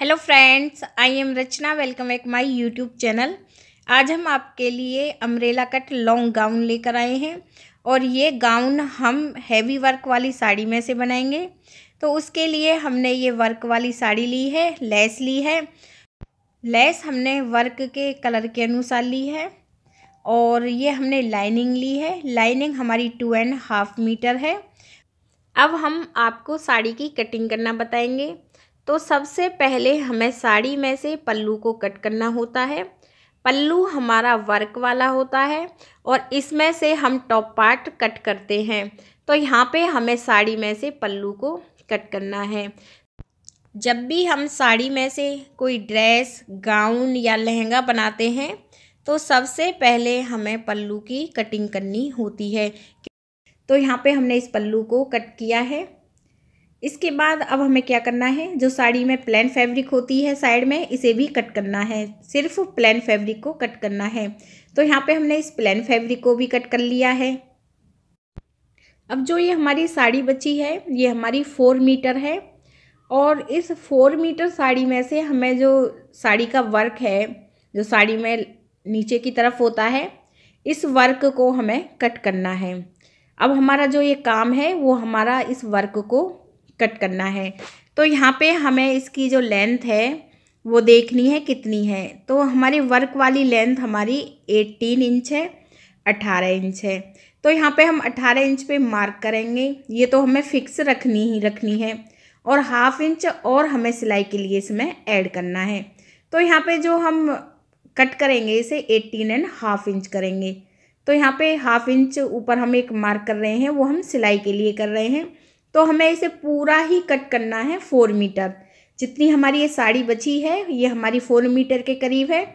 hello friends I am Rachna welcome back my YouTube channel आज हम आपके लिए अम्ब्रेला कट लॉन्ग गाउन लेकर आए हैं और ये गाउन हम हैवी वर्क वाली साड़ी में से बनाएंगे तो उसके लिए हमने ये वर्क वाली साड़ी ली है लेस ली है लेस हमने वर्क के कलर के अनुसार ली है और ये हमने लाइनिंग ली है लाइनिंग हमारी टू एंड हाफ मीटर है अब हम आपको साड़ी की कटिंग करना बताएंगे तो सबसे पहले हमें साड़ी में से पल्लू को कट करना होता है पल्लू हमारा वर्क वाला होता है और इसमें से हम टॉप पार्ट कट करते हैं तो यहाँ पे हमें साड़ी में से पल्लू को कट करना है जब भी हम साड़ी में से कोई ड्रेस गाउन या लहंगा बनाते हैं तो सबसे पहले हमें पल्लू की कटिंग करनी होती है तो यहाँ पे हमने इस पल्लू को कट किया है इसके बाद अब हमें क्या करना है जो साड़ी में प्लेन फैब्रिक होती है साइड में इसे भी कट करना है सिर्फ प्लेन फैब्रिक को कट करना है तो यहाँ पे हमने इस प्लेन फैब्रिक को भी कट कर लिया है अब जो ये हमारी साड़ी बची है ये हमारी फोर मीटर है और इस फोर मीटर साड़ी में से हमें जो साड़ी का वर्क है जो साड़ी में नीचे की तरफ होता है इस वर्क को हमें कट करना है अब हमारा जो ये काम है वो हमारा इस वर्क को कट करना है तो यहाँ पे हमें इसकी जो लेंथ है वो देखनी है कितनी है तो हमारी वर्क वाली लेंथ हमारी एट्टीन इंच है अट्ठारह इंच है तो यहाँ पे हम अट्ठारह इंच पे मार्क करेंगे ये तो हमें फिक्स रखनी ही रखनी है और हाफ इंच और हमें सिलाई के लिए इसमें ऐड करना है तो यहाँ पे जो हम कट करेंगे इसे एट्टीन एंड हाफ इंच करेंगे तो यहाँ पे हाफ इंच ऊपर हम एक मार्क कर रहे हैं वो हम सिलाई के लिए कर रहे हैं तो हमें इसे पूरा ही कट करना है फोर मीटर जितनी हमारी ये साड़ी बची है ये हमारी फोर मीटर के करीब है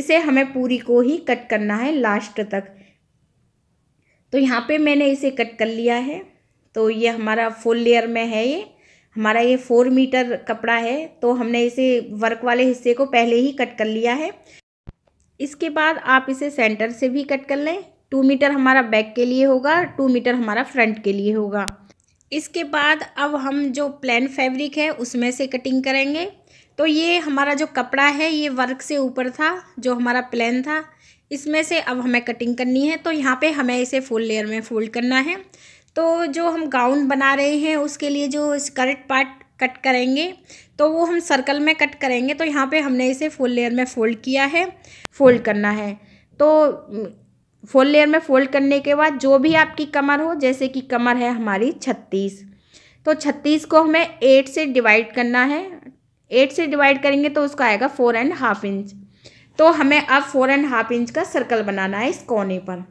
इसे हमें पूरी को ही कट करना है लास्ट तक तो यहाँ पे मैंने इसे कट कर लिया है तो ये हमारा फुल लेयर में है ये हमारा ये फोर मीटर कपड़ा है तो हमने इसे वर्क वाले हिस्से को पहले ही कट कर लिया है इसके बाद आप इसे सेंटर से भी कट कर लें टू मीटर हमारा बैक के लिए होगा टू मीटर हमारा फ्रंट के लिए होगा इसके बाद अब हम जो प्लेन फैब्रिक है उसमें से कटिंग करेंगे तो ये हमारा जो कपड़ा है ये वर्क से ऊपर था जो हमारा प्लेन था इसमें से अब हमें कटिंग करनी है तो यहाँ पे हमें इसे फुल लेयर में फोल्ड करना है तो जो हम गाउन बना रहे हैं उसके लिए जो स्कर्ट पार्ट कट करेंगे तो वो हम सर्कल में कट करेंगे तो यहाँ पे हमने इसे फुल लेयर में फ़ोल्ड किया है फ़ोल्ड करना है तो फोल लेयर में फोल्ड करने के बाद जो भी आपकी कमर हो जैसे कि कमर है हमारी छत्तीस तो छत्तीस को हमें एट से डिवाइड करना है एट से डिवाइड करेंगे तो उसका आएगा फोर एंड हाफ इंच तो हमें अब फोर एंड हाफ इंच का सर्कल बनाना है इस कोने पर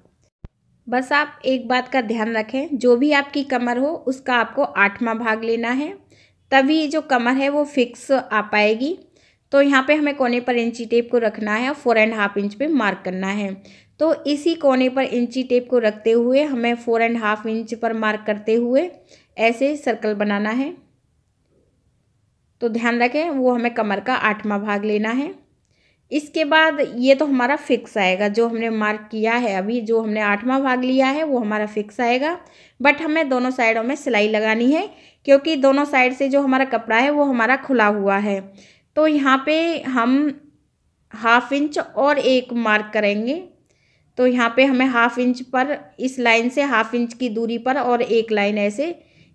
बस आप एक बात का ध्यान रखें जो भी आपकी कमर हो उसका आपको आठवां भाग लेना है तभी जो कमर है वो फिक्स आ पाएगी तो यहाँ पे हमें कोने पर इंची टेप को रखना है और फोर एंड हाफ इंच पे मार्क करना है तो इसी कोने पर इंची टेप को रखते हुए हमें फोर एंड हाफ इंच पर मार्क करते हुए ऐसे सर्कल बनाना है तो ध्यान रखें वो हमें कमर का आठवां भाग लेना है इसके बाद ये तो हमारा फिक्स आएगा जो हमने मार्क किया है अभी जो हमने आठवां भाग लिया है वो हमारा फिक्स आएगा बट हमें दोनों साइडों में सिलाई लगानी है क्योंकि दोनों साइड से जो हमारा कपड़ा है वो हमारा खुला हुआ है तो यहाँ पे हम हाफ इंच और एक मार्क करेंगे तो यहाँ पे हमें हाफ इंच पर इस लाइन से हाफ इंच की दूरी पर और एक लाइन ऐसे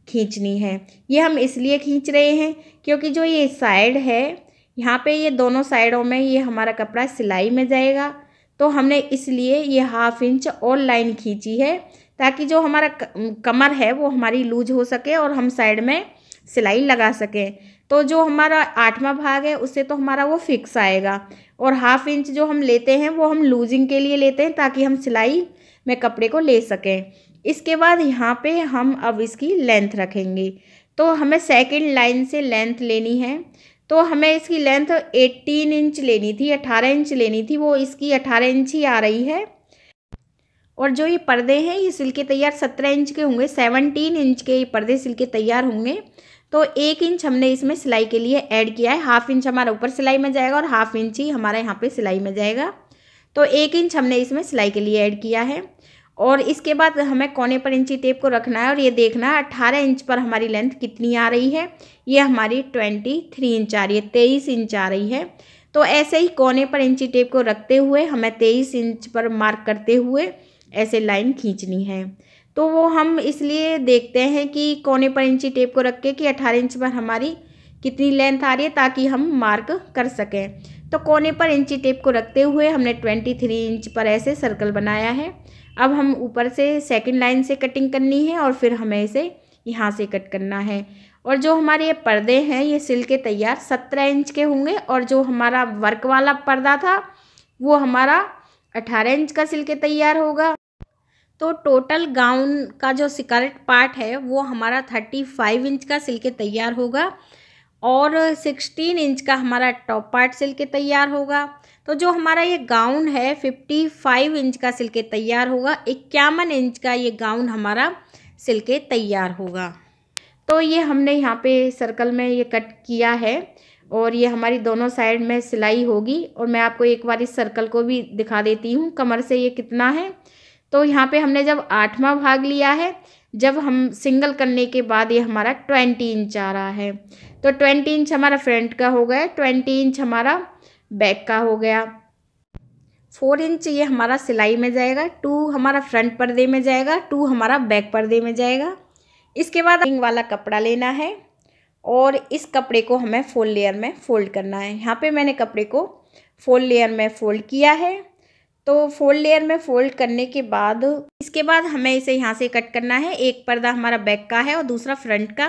खींचनी है ये हम इसलिए खींच रहे हैं क्योंकि जो ये साइड है यहाँ पे ये दोनों साइडों में ये हमारा कपड़ा सिलाई में जाएगा तो हमने इसलिए ये हाफ इंच और लाइन खींची है ताकि जो हमारा कमर है वो हमारी लूज हो सके और हम साइड में सिलाई लगा सकें तो जो हमारा आठवां भाग है उससे तो हमारा वो फिक्स आएगा और हाफ इंच जो हम लेते हैं वो हम लूजिंग के लिए लेते हैं ताकि हम सिलाई में कपड़े को ले सकें इसके बाद यहाँ पे हम अब इसकी लेंथ रखेंगे तो हमें सेकंड लाइन से लेंथ लेनी है तो हमें इसकी लेंथ 18 इंच लेनी थी 18 इंच लेनी थी वो इसकी 18 इंच ही आ रही है और जो ये पर्दे हैं ये सिल के तैयार 17 इंच के होंगे 17 इंच के ये पर्दे सिल के तैयार होंगे तो एक इंच हमने इसमें सिलाई के लिए ऐड किया है हाफ इंच हमारा ऊपर सिलाई में जाएगा और हाफ इंच ही हमारा यहाँ पे सिलाई में जाएगा तो एक इंच हमने इसमें सिलाई के लिए ऐड किया है और इसके बाद हमें कोने पर इंची टेप को रखना है और ये देखना है अट्ठारह इंच पर हमारी लेंथ कितनी आ रही है ये हमारी ट्वेंटी थ्री इंच आ रही है तेईस इंच आ रही है तो ऐसे ही कोने पर इंची टेप को रखते हुए हमें तेईस इंच पर मार्क करते हुए ऐसे लाइन खींचनी है तो वो हम इसलिए देखते हैं कि कोने पर इंची टेप को रख के कि अठारह इंच पर हमारी कितनी लेंथ आ रही है ताकि हम मार्क कर सकें तो कोने पर इंची टेप को रखते हुए हमने ट्वेंटी थ्री इंच पर ऐसे सर्कल बनाया है अब हम ऊपर से सेकंड लाइन से कटिंग करनी है और फिर हमें इसे यहाँ से कट करना है और जो हमारे ये पर्दे हैं ये सिल के तैयार सत्रह इंच के होंगे और जो हमारा वर्क वाला पर्दा था वो हमारा अठारह इंच का सिल के तैयार होगा तो टोटल गाउन का जो सिकरेट पार्ट है वो हमारा थर्टी फाइव इंच का सिल के तैयार होगा और सिक्सटीन इंच का हमारा टॉप पार्ट सिल के तैयार होगा तो जो हमारा ये गाउन है फिफ्टी फाइव इंच का सिल के तैयार होगा इक्यावन इंच का ये गाउन हमारा सिल के तैयार होगा तो ये हमने यहाँ पे सर्कल में ये कट किया है और ये हमारी दोनों साइड में सिलाई होगी और मैं आपको एक बार इस सर्कल को भी दिखा देती हूँ कमर से ये कितना है तो यहाँ पे हमने जब आठवां भाग लिया है जब हम सिंगल करने के बाद ये हमारा ट्वेंटी इंच आ रहा है तो ट्वेंटी इंच हमारा फ्रंट का हो गया ट्वेंटी इंच हमारा बैक का हो गया फोर इंच ये हमारा सिलाई में जाएगा टू हमारा फ्रंट पर्दे में जाएगा टू हमारा बैक पर्दे में जाएगा इसके बाद रिंग वाला कपड़ा लेना है और इस कपड़े को हमें फोल्ड लेयर में फ़ोल्ड करना है यहाँ पे मैंने कपड़े को फोल्ड लेयर में फ़ोल्ड किया है तो फोल्ड लेयर में फोल्ड करने के बाद इसके बाद हमें इसे यहाँ से कट करना है एक पर्दा हमारा बैक का है और दूसरा फ्रंट का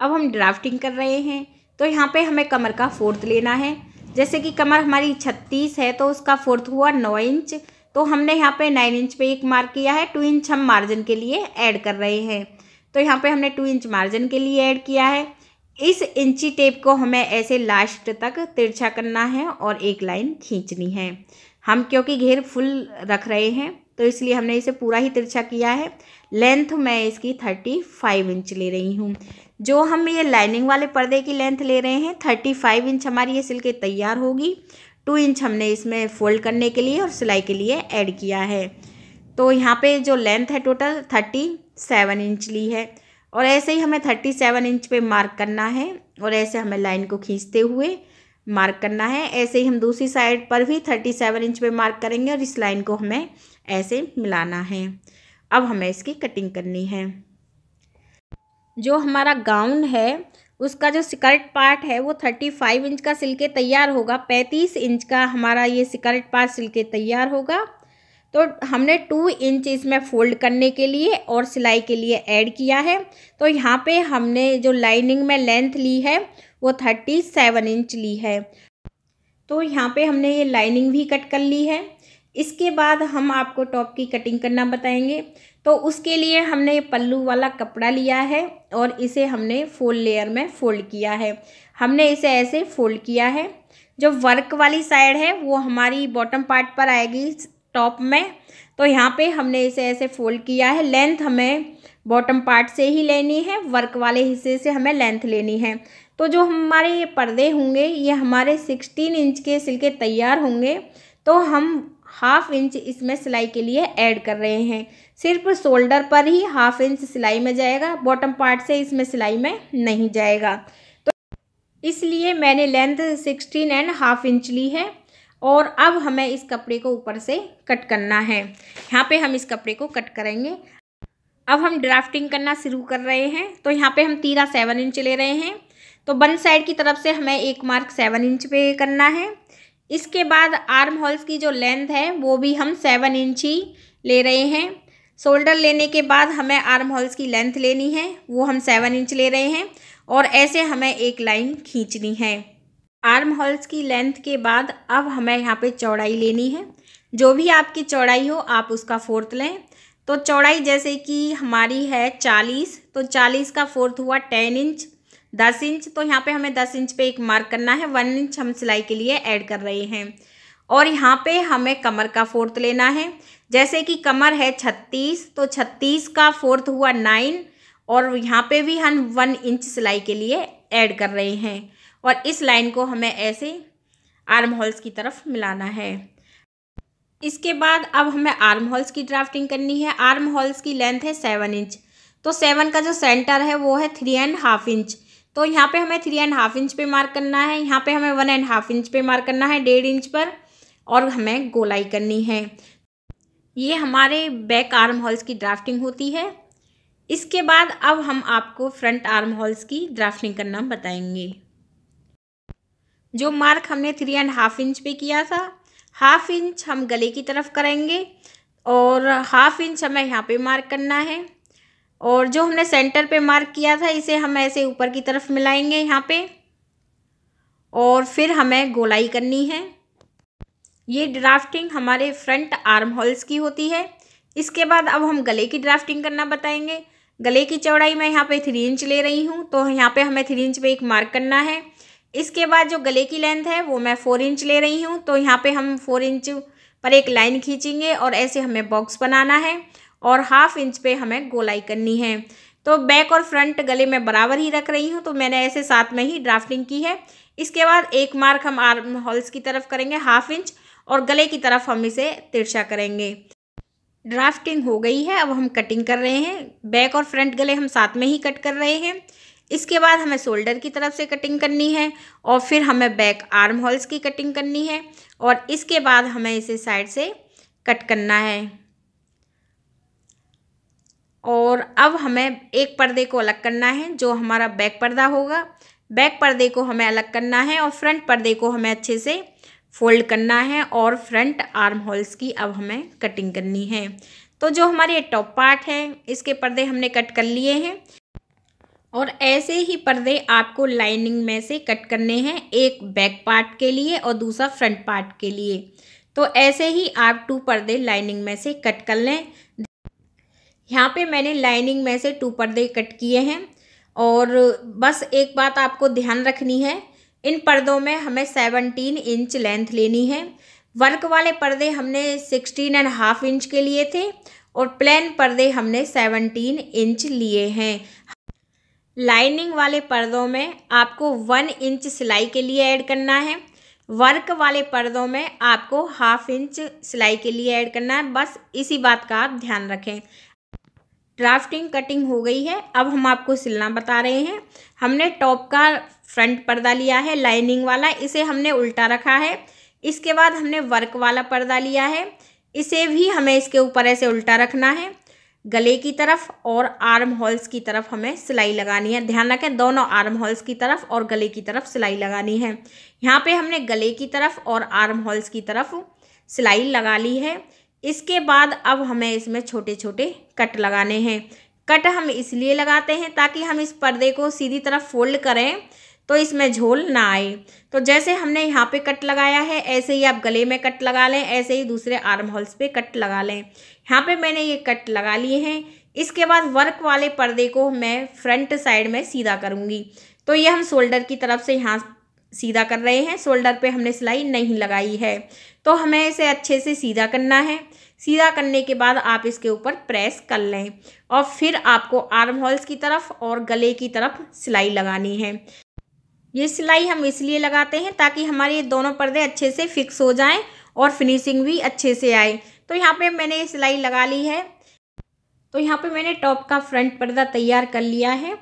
अब हम ड्राफ्टिंग कर रहे हैं तो यहाँ पे हमें कमर का फोर्थ लेना है जैसे कि कमर हमारी छत्तीस है तो उसका फोर्थ हुआ नौ इंच तो हमने यहाँ पे नाइन इंच पे एक मार्क किया है टू इंच हम मार्जिन के लिए ऐड कर रहे हैं तो यहाँ पे हमने टू इंच मार्जिन के लिए ऐड किया है इस इंची टेप को हमें ऐसे लास्ट तक तिरछा करना है और एक लाइन खींचनी है हम क्योंकि घेर फुल रख रहे हैं तो इसलिए हमने इसे पूरा ही तिरछा किया है लेंथ मैं इसकी थर्टी फाइव इंच ले रही हूँ जो हम ये लाइनिंग वाले पर्दे की लेंथ ले रहे हैं थर्टी फाइव इंच हमारी ये सिल के तैयार होगी टू इंच हमने इसमें फोल्ड करने के लिए और सिलाई के लिए ऐड किया है तो यहाँ पे जो लेंथ है टोटल थर्टी सेवन इंच ली है और ऐसे ही हमें थर्टी सेवन इंच पे मार्क करना है और ऐसे हमें लाइन को खींचते हुए मार्क करना है ऐसे ही हम दूसरी साइड पर भी थर्टी सेवन इंच पे मार्क करेंगे और इस लाइन को हमें ऐसे मिलाना है अब हमें इसकी कटिंग करनी है जो हमारा गाउन है उसका जो सिकर्ट पार्ट है वो थर्टी फाइव इंच का सिल के तैयार होगा पैंतीस इंच का हमारा ये सिकर्ट पार्ट सिल के तैयार होगा तो हमने टू इंच इसमें फोल्ड करने के लिए और सिलाई के लिए ऐड किया है तो यहाँ पे हमने जो लाइनिंग में लेंथ ली है वो थर्टी सेवन इंच ली है तो यहाँ पे हमने ये लाइनिंग भी कट कर ली है इसके बाद हम आपको टॉप की कटिंग करना बताएंगे तो उसके लिए हमने ये पल्लू वाला कपड़ा लिया है और इसे हमने फोल्ड लेयर में फोल्ड किया है हमने इसे ऐसे फोल्ड किया है जो वर्क वाली साइड है वो हमारी बॉटम पार्ट पर आएगी टॉप में तो यहाँ पे हमने इसे ऐसे फोल्ड किया है लेंथ हमें बॉटम पार्ट से ही लेनी है वर्क वाले हिस्से से हमें लेंथ लेनी है तो जो हमारे ये पर्दे होंगे ये हमारे सिक्सटीन इंच के सिल के तैयार होंगे तो हम हाफ इंच इसमें सिलाई के लिए ऐड कर रहे हैं सिर्फ शोल्डर पर ही हाफ इंच सिलाई में जाएगा बॉटम पार्ट से इसमें सिलाई में नहीं जाएगा तो इसलिए मैंने length sixteen and half inch ली है और अब हमें इस कपड़े को ऊपर से कट करना है यहाँ पे हम इस कपड़े को कट करेंगे अब हम ड्राफ्टिंग करना शुरू कर रहे हैं तो यहाँ पे हम तीरा सेवन इंच ले रहे हैं तो बन साइड की तरफ से हमें एक मार्क सेवन इंच पे करना है इसके बाद आर्म होल्स की जो लेंथ है वो भी हम सेवन इंच ही ले रहे हैं शोल्डर लेने के बाद हमें आर्म होल्स की लेंथ लेनी है वो हम सेवन इंच ले रहे हैं और ऐसे हमें एक लाइन खींचनी है आर्म होल्स की लेंथ के बाद अब हमें यहाँ पे चौड़ाई लेनी है जो भी आपकी चौड़ाई हो आप उसका फोर्थ लें तो चौड़ाई जैसे कि हमारी है चालीस तो चालीस का फोर्थ हुआ टेन इंच दस इंच तो यहाँ पे हमें दस इंच पे एक मार्क करना है वन इंच हम सिलाई के लिए ऐड कर रहे हैं और यहाँ पे हमें कमर का फोर्थ लेना है जैसे कि कमर है छत्तीस तो छत्तीस का फोर्थ हुआ नाइन और यहाँ पे भी हम वन इंच सिलाई के लिए ऐड कर रहे हैं और इस लाइन को हमें ऐसे आर्म होल्स की तरफ मिलाना है इसके बाद अब हमें आर्म होल्स की ड्राफ्टिंग करनी है आर्म होल्स की लेंथ है सेवन इंच तो सेवन का जो सेंटर है वो है थ्री एंड हाफ इंच तो यहाँ पे हमें थ्री एंड हाफ इंच पे मार्क करना है यहाँ पे हमें वन एंड हाफ इंच पे मार्क करना है डेढ़ इंच पर और हमें गोलाई करनी है ये हमारे बैक आर्म हॉल्स की ड्राफ्टिंग होती है इसके बाद अब हम आपको फ्रंट आर्म हॉल्स की ड्राफ्टिंग करना बताएंगे जो मार्क हमने थ्री एंड हाफ इंच पे किया था हाफ इंच हम गले की तरफ करेंगे और हाफ इंच हमें यहाँ पे मार्क करना है और जो हमने सेंटर पे मार्क किया था इसे हम ऐसे ऊपर की तरफ मिलाएंगे यहाँ पे और फिर हमें गोलाई करनी है ये ड्राफ्टिंग हमारे फ्रंट आर्म होल्स की होती है इसके बाद अब हम गले की ड्राफ्टिंग करना बताएंगे गले की चौड़ाई मैं यहाँ पे थ्री इंच ले रही हूँ तो यहाँ पे हमें थ्री इंच पे एक मार्क करना है इसके बाद जो गले की लेंथ है वो मैं फोर इंच ले रही हूँ तो यहाँ पे हम फोर इंच पर एक लाइन खींचेंगे और ऐसे हमें बॉक्स बनाना है और हाफ इंच पे हमें गोलाई करनी है तो बैक और फ्रंट गले में बराबर ही रख रही हूँ तो मैंने ऐसे साथ में ही ड्राफ्टिंग की है इसके बाद एक मार्क हम आर्म हॉल्स की तरफ करेंगे हाफ इंच और गले की तरफ हम इसे तिरछा करेंगे ड्राफ्टिंग हो गई है अब हम कटिंग कर रहे हैं बैक और फ्रंट गले हम साथ में ही कट कर रहे हैं इसके बाद हमें शोल्डर की तरफ से कटिंग करनी है और फिर हमें बैक आर्म होल्स की कटिंग करनी है और इसके बाद हमें इसे साइड से कट करना है और अब हमें एक पर्दे को अलग करना है जो हमारा बैक पर्दा होगा बैक पर्दे को हमें अलग करना है और फ्रंट पर्दे को हमें अच्छे से फोल्ड करना है और फ्रंट आर्म होल्स की अब हमें कटिंग करनी है तो जो हमारे टॉप पार्ट है इसके पर्दे हमने कट कर लिए हैं और ऐसे ही पर्दे आपको लाइनिंग में से कट करने हैं एक बैक पार्ट के लिए और दूसरा फ्रंट पार्ट के लिए तो ऐसे ही आप टू पर्दे लाइनिंग में से कट कर लें यहाँ पे मैंने लाइनिंग में से टू पर्दे कट किए हैं और बस एक बात आपको ध्यान रखनी है इन पर्दों में हमें सेवनटीन इंच लेंथ लेनी है वर्क वाले पर्दे हमने सिक्सटीन एंड हाफ इंच के लिए थे और प्लेन पर्दे हमने सेवनटीन इंच लिए हैं लाइनिंग वाले पर्दों में आपको वन इंच सिलाई के लिए ऐड करना है वर्क वाले पर्दों में आपको हाफ इंच सिलाई के लिए ऐड करना है बस इसी बात का आप ध्यान रखें ड्राफ्टिंग कटिंग हो गई है अब हम आपको सिलना बता रहे हैं हमने टॉप का फ्रंट पर्दा लिया है लाइनिंग वाला इसे हमने उल्टा रखा है इसके बाद हमने वर्क वाला पर्दा लिया है इसे भी हमें इसके ऊपर ऐसे उल्टा रखना है गले की तरफ और आर्म होल्स की तरफ हमें सिलाई लगानी है ध्यान रखें दोनों आर्म होल्स की तरफ और गले की तरफ सिलाई लगानी है यहाँ पे हमने गले की तरफ और आर्म होल्स की तरफ सिलाई लगा ली है इसके बाद अब हमें इसमें छोटे छोटे कट लगाने हैं कट हम इसलिए लगाते हैं ताकि हम इस पर्दे को सीधी तरफ फोल्ड करें तो इसमें झोल ना आए तो जैसे हमने यहाँ पे कट लगाया है ऐसे ही आप गले में कट लगा लें ऐसे ही दूसरे आर्म होल्स पे कट लगा लें यहाँ पे मैंने ये कट लगा लिए हैं इसके बाद वर्क वाले पर्दे को मैं फ्रंट साइड में सीधा करूँगी तो ये हम शोल्डर की तरफ से यहाँ सीधा कर रहे हैं शोल्डर पे हमने सिलाई नहीं लगाई है तो हमें इसे अच्छे से सीधा करना है सीधा करने के बाद आप इसके ऊपर प्रेस कर लें और फिर आपको आर्म होल्स की तरफ और गले की तरफ सिलाई लगानी है ये सिलाई हम इसलिए लगाते हैं ताकि हमारे ये दोनों पर्दे अच्छे से फिक्स हो जाएं और फिनिशिंग भी अच्छे से आए तो यहाँ पे मैंने सिलाई लगा ली है तो यहाँ पे मैंने टॉप का फ्रंट पर्दा तैयार कर लिया है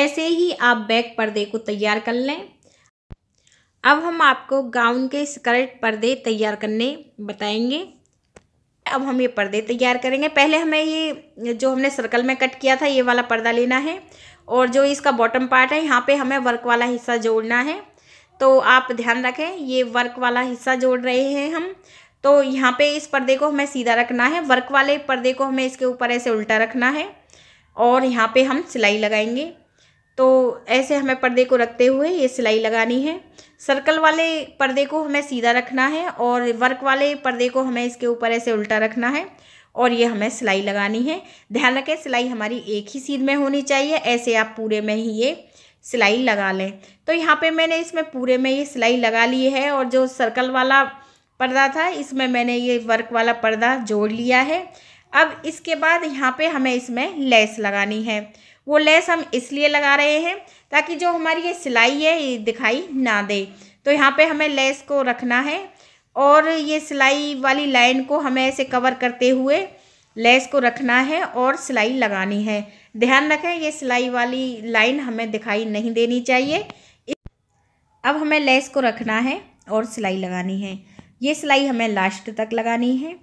ऐसे ही आप बैक पर्दे को तैयार कर लें अब हम आपको गाउन के स्कर्ट पर्दे तैयार करने बताएंगे अब हम ये पर्दे तैयार करेंगे पहले हमें ये जो हमने सर्कल में कट किया था ये वाला पर्दा लेना है और जो इसका बॉटम पार्ट है यहाँ पे हमें वर्क वाला हिस्सा जोड़ना है तो आप ध्यान रखें ये वर्क वाला हिस्सा जोड़ रहे हैं हम तो यहाँ पे इस पर्दे को हमें सीधा रखना है वर्क वाले पर्दे को हमें इसके ऊपर ऐसे उल्टा रखना है और यहाँ पे हम सिलाई लगाएंगे तो ऐसे हमें पर्दे को रखते हुए ये सिलाई लगानी है सर्कल वाले पर्दे को हमें सीधा रखना है और वर्क वाले पर्दे को हमें इसके ऊपर ऐसे उल्टा रखना है और ये हमें सिलाई लगानी है ध्यान रखें सिलाई हमारी एक ही सीध में होनी चाहिए ऐसे आप पूरे में ही ये सिलाई लगा लें तो यहाँ पे मैंने इसमें पूरे में ये सिलाई लगा ली है और जो सर्कल वाला पर्दा था इसमें मैंने ये वर्क वाला पर्दा जोड़ लिया है अब इसके बाद यहाँ पे हमें इसमें लेस लगानी है वो लेस हम इसलिए लगा रहे हैं ताकि जो हमारी ये सिलाई है ये दिखाई ना दे तो यहाँ पे हमें लेस को रखना है और ये सिलाई वाली लाइन को हमें ऐसे कवर करते हुए लेस को रखना है और सिलाई लगानी है ध्यान रखें ये सिलाई वाली लाइन हमें दिखाई नहीं देनी चाहिए अब हमें लेस को रखना है और सिलाई लगानी है ये सिलाई हमें लास्ट तक लगानी है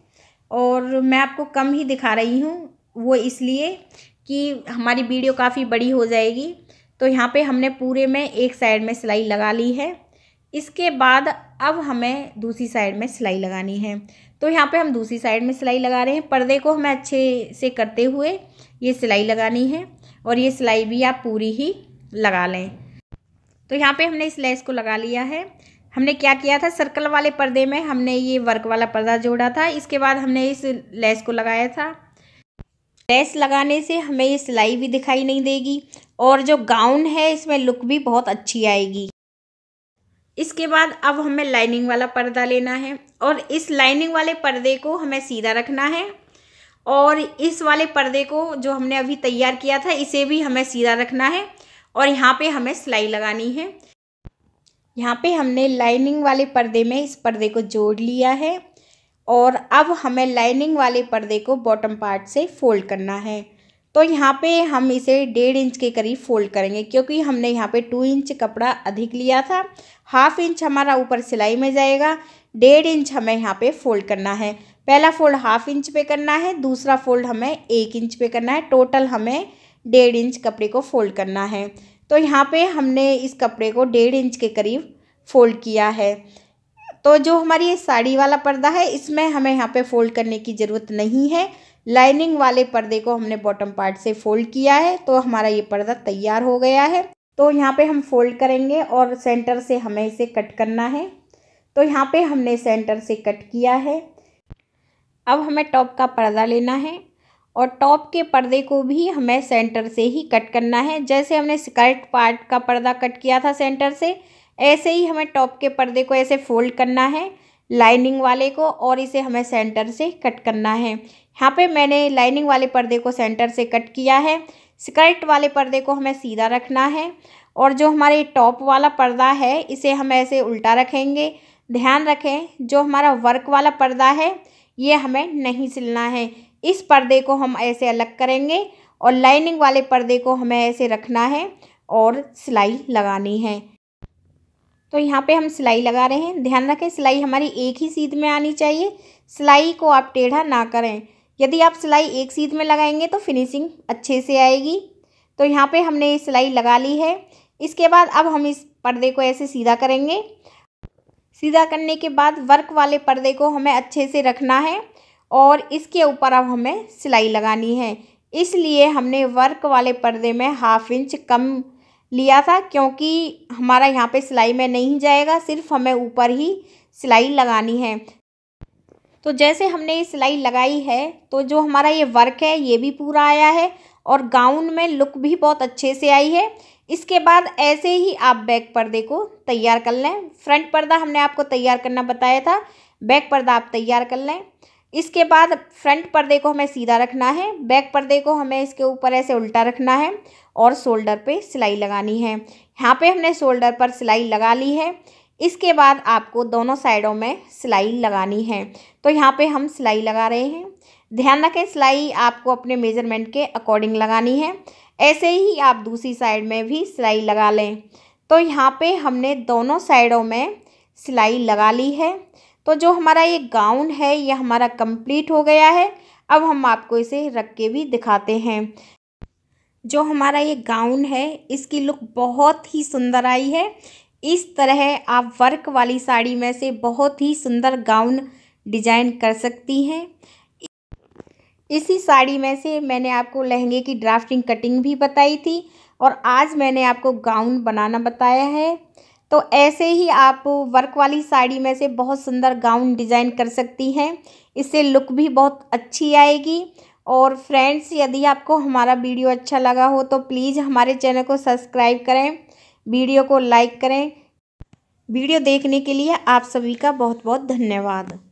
और मैं आपको कम ही दिखा रही हूँ वो इसलिए कि हमारी वीडियो काफ़ी बड़ी हो जाएगी तो यहाँ पे हमने पूरे में एक साइड में सिलाई लगा ली है इसके बाद अब हमें दूसरी साइड में सिलाई लगानी है तो यहाँ पे हम दूसरी साइड में सिलाई लगा रहे हैं पर्दे को हमें अच्छे से करते हुए ये सिलाई लगानी है और ये सिलाई भी आप पूरी ही लगा लें तो यहाँ पे हमने इस लेस को लगा लिया है हमने क्या किया था सर्कल वाले पर्दे में हमने ये वर्क वाला पर्दा जोड़ा था इसके बाद हमने इस लेस को लगाया था लेस लगाने से हमें ये सिलाई भी दिखाई नहीं देगी और जो गाउन है इसमें लुक भी बहुत अच्छी आएगी इसके बाद अब हमें लाइनिंग वाला पर्दा लेना है और इस लाइनिंग वाले पर्दे को हमें सीधा रखना है और इस वाले पर्दे को जो हमने अभी तैयार किया था इसे भी हमें सीधा रखना है और यहाँ पे हमें सिलाई लगानी है यहाँ पे हमने लाइनिंग वाले पर्दे में इस पर्दे को जोड़ लिया है और अब हमें लाइनिंग वाले पर्दे को बॉटम पार्ट से फोल्ड करना है तो यहाँ पे हम इसे डेढ़ इंच के करीब फोल्ड करेंगे क्योंकि हमने यहाँ पे टू इंच कपड़ा अधिक लिया था हाफ इंच हमारा ऊपर सिलाई में जाएगा डेढ़ इंच हमें यहाँ पे फोल्ड करना है पहला फोल्ड हाफ इंच पे करना है दूसरा फोल्ड हमें एक इंच पे करना है टोटल हमें डेढ़ इंच कपड़े को फोल्ड करना है तो यहाँ पे हमने इस कपड़े को डेढ़ इंच के करीब फोल्ड किया है तो जो हमारी ये साड़ी वाला पर्दा है इसमें हमें यहाँ पे फोल्ड करने की ज़रूरत नहीं है लाइनिंग वाले पर्दे को हमने बॉटम पार्ट से फोल्ड किया है तो हमारा ये पर्दा तैयार हो गया है तो यहाँ पे हम फोल्ड करेंगे और सेंटर से हमें इसे कट करना है तो यहाँ पे हमने सेंटर से कट किया है अब हमें टॉप का पर्दा लेना है और टॉप के पर्दे को भी हमें सेंटर से ही कट करना है जैसे हमने स्कर्ट पार्ट का पर्दा कट किया था सेंटर से ऐसे ही हमें टॉप के पर्दे को ऐसे फोल्ड करना है लाइनिंग वाले को और इसे हमें सेंटर से कट करना है यहाँ पे मैंने लाइनिंग वाले पर्दे को सेंटर से कट किया है स्कर्ट वाले पर्दे को हमें सीधा रखना है और जो हमारे टॉप वाला पर्दा है इसे हम ऐसे उल्टा रखेंगे ध्यान रखें जो हमारा वर्क वाला पर्दा है ये हमें नहीं सिलना है इस पर्दे को हम ऐसे अलग करेंगे और लाइनिंग वाले पर्दे को हमें ऐसे रखना है और सिलाई लगानी है तो यहाँ पे हम सिलाई लगा रहे हैं ध्यान रखें सिलाई हमारी एक ही सीध में आनी चाहिए सिलाई को आप टेढ़ा ना करें यदि आप सिलाई एक सीध में लगाएंगे तो फिनिशिंग अच्छे से आएगी तो यहाँ पे हमने सिलाई लगा ली है इसके बाद अब हम इस पर्दे को ऐसे सीधा करेंगे सीधा करने के बाद वर्क वाले पर्दे को हमें अच्छे से रखना है और इसके ऊपर अब हमें सिलाई लगानी है इसलिए हमने वर्क वाले पर्दे में हाफ इंच कम लिया था क्योंकि हमारा यहाँ पे सिलाई में नहीं जाएगा सिर्फ हमें ऊपर ही सिलाई लगानी है तो जैसे हमने ये सिलाई लगाई है तो जो हमारा ये वर्क है ये भी पूरा आया है और गाउन में लुक भी बहुत अच्छे से आई है इसके बाद ऐसे ही आप बैक पर्दे को तैयार कर लें फ्रंट पर्दा हमने आपको तैयार करना बताया था बैक पर्दा आप तैयार कर लें इसके बाद फ्रंट पर्दे को हमें सीधा रखना है बैक पर्दे को हमें इसके ऊपर ऐसे उल्टा रखना है और शोल्डर पे सिलाई लगानी है यहाँ पे हमने शोल्डर पर सिलाई लगा ली है इसके बाद आपको दोनों साइडों में सिलाई लगानी है तो यहाँ पे हम सिलाई लगा रहे हैं ध्यान रखें सिलाई आपको अपने मेजरमेंट के अकॉर्डिंग लगानी है ऐसे ही आप दूसरी साइड में भी सिलाई लगा लें तो यहाँ पर हमने दोनों साइडों में सिलाई लगा ली है तो जो हमारा ये गाउन है ये हमारा कंप्लीट हो गया है अब हम आपको इसे रख के भी दिखाते हैं जो हमारा ये गाउन है इसकी लुक बहुत ही सुंदर आई है इस तरह आप वर्क वाली साड़ी में से बहुत ही सुंदर गाउन डिजाइन कर सकती हैं इसी साड़ी में से मैंने आपको लहंगे की ड्राफ्टिंग कटिंग भी बताई थी और आज मैंने आपको गाउन बनाना बताया है तो ऐसे ही आप वर्क वाली साड़ी में से बहुत सुंदर गाउन डिज़ाइन कर सकती हैं इससे लुक भी बहुत अच्छी आएगी और फ्रेंड्स यदि आपको हमारा वीडियो अच्छा लगा हो तो प्लीज़ हमारे चैनल को सब्सक्राइब करें वीडियो को लाइक करें वीडियो देखने के लिए आप सभी का बहुत बहुत धन्यवाद